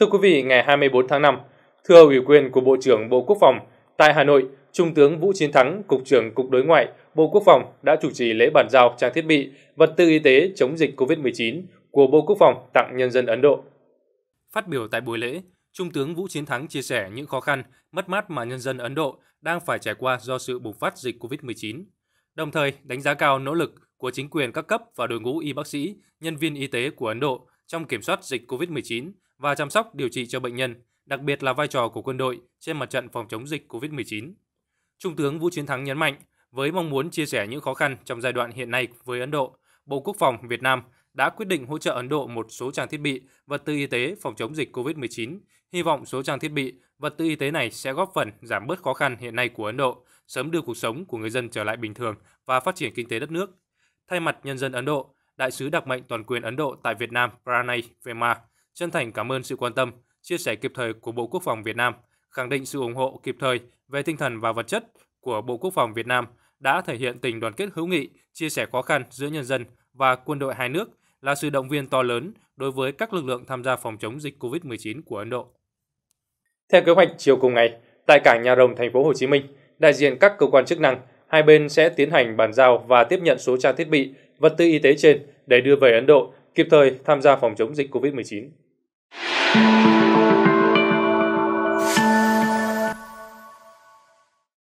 Thưa quý vị, ngày 24 tháng 5, thưa ủy quyền của Bộ trưởng Bộ Quốc phòng, tại Hà Nội, Trung tướng Vũ Chiến Thắng, Cục trưởng Cục Đối ngoại, Bộ Quốc phòng đã chủ trì lễ bàn giao trang thiết bị, vật tư y tế chống dịch COVID-19 của Bộ Quốc phòng tặng nhân dân Ấn Độ. Phát biểu tại buổi lễ, Trung tướng Vũ Chiến Thắng chia sẻ những khó khăn, mất mát mà nhân dân Ấn Độ đang phải trải qua do sự bùng phát dịch COVID-19, đồng thời đánh giá cao nỗ lực của chính quyền các cấp và đội ngũ y bác sĩ, nhân viên y tế của Ấn Độ trong kiểm soát dịch COVID-19 và chăm sóc điều trị cho bệnh nhân, đặc biệt là vai trò của quân đội trên mặt trận phòng chống dịch COVID-19. Trung tướng Vũ Chiến Thắng nhấn mạnh, với mong muốn chia sẻ những khó khăn trong giai đoạn hiện nay với Ấn Độ, Bộ Quốc phòng Việt Nam đã quyết định hỗ trợ Ấn Độ một số trang thiết bị, vật tư y tế phòng chống dịch COVID-19. Hy vọng số trang thiết bị, vật tư y tế này sẽ góp phần giảm bớt khó khăn hiện nay của Ấn Độ, sớm đưa cuộc sống của người dân trở lại bình thường và phát triển kinh tế đất nước. Thay mặt nhân dân Ấn Độ, Đại sứ đặc mệnh toàn quyền Ấn Độ tại Việt Nam Pranay Verma chân thành cảm ơn sự quan tâm, chia sẻ kịp thời của Bộ Quốc phòng Việt Nam, khẳng định sự ủng hộ kịp thời về tinh thần và vật chất của Bộ Quốc phòng Việt Nam đã thể hiện tình đoàn kết hữu nghị, chia sẻ khó khăn giữa nhân dân và quân đội hai nước là sự động viên to lớn đối với các lực lượng tham gia phòng chống dịch COVID-19 của Ấn Độ. Theo kế hoạch chiều cùng ngày, tại cảng Nhà Rồng thành phố Hồ Chí Minh, đại diện các cơ quan chức năng hai bên sẽ tiến hành bàn giao và tiếp nhận số trang thiết bị, vật tư y tế trên để đưa về Ấn Độ kịp thời tham gia phòng chống dịch COVID-19. thank you